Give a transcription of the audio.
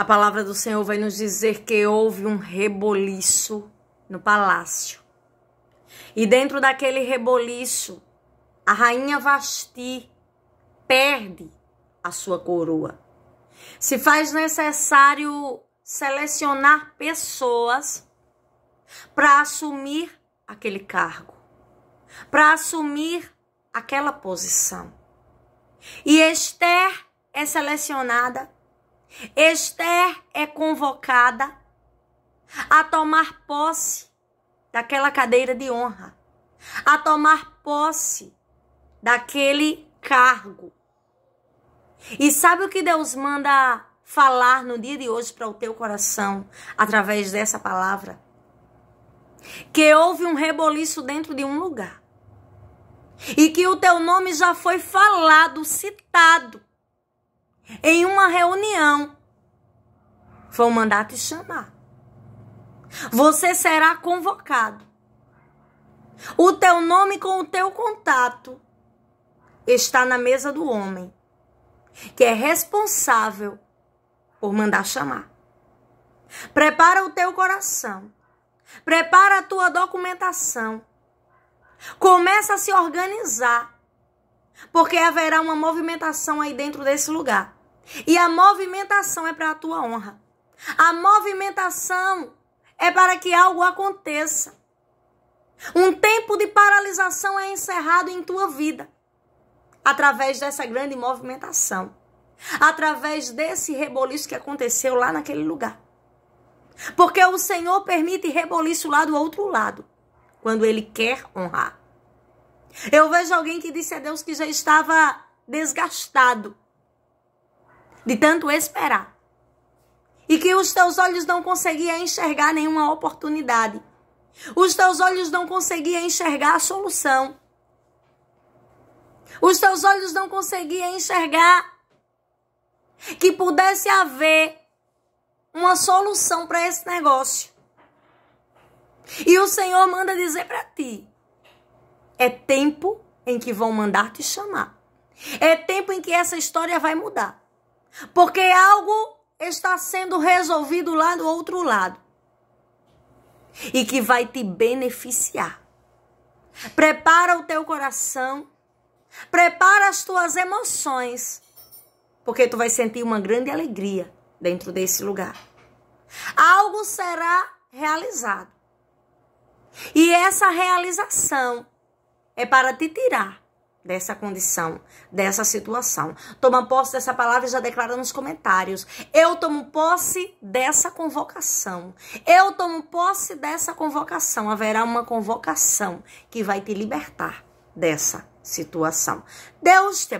A palavra do Senhor vai nos dizer que houve um reboliço no palácio. E dentro daquele reboliço, a rainha Vasti perde a sua coroa. Se faz necessário selecionar pessoas para assumir aquele cargo, para assumir aquela posição. E Esther é selecionada Esther é convocada a tomar posse daquela cadeira de honra, a tomar posse daquele cargo. E sabe o que Deus manda falar no dia de hoje para o teu coração através dessa palavra? Que houve um reboliço dentro de um lugar. E que o teu nome já foi falado, citado em uma reunião, foi mandar te chamar. Você será convocado. O teu nome com o teu contato está na mesa do homem, que é responsável por mandar chamar. Prepara o teu coração. Prepara a tua documentação. Começa a se organizar, porque haverá uma movimentação aí dentro desse lugar. E a movimentação é para a tua honra. A movimentação é para que algo aconteça. Um tempo de paralisação é encerrado em tua vida através dessa grande movimentação, através desse reboliço que aconteceu lá naquele lugar. Porque o Senhor permite reboliço lá do outro lado, quando Ele quer honrar. Eu vejo alguém que disse a Deus que já estava desgastado, de tanto esperar. E que os teus olhos não conseguiam enxergar nenhuma oportunidade. Os teus olhos não conseguiam enxergar a solução. Os teus olhos não conseguiam enxergar que pudesse haver uma solução para esse negócio. E o Senhor manda dizer para ti: é tempo em que vão mandar te chamar. É tempo em que essa história vai mudar. Porque algo está sendo resolvido lá do outro lado e que vai te beneficiar. Prepara o teu coração, prepara as tuas emoções, porque tu vai sentir uma grande alegria dentro desse lugar. Algo será realizado. E essa realização é para te tirar dessa condição, dessa situação. Toma posse dessa palavra e já declara nos comentários. Eu tomo posse dessa convocação. Eu tomo posse dessa convocação. Haverá uma convocação que vai te libertar dessa situação. Deus te abençoe.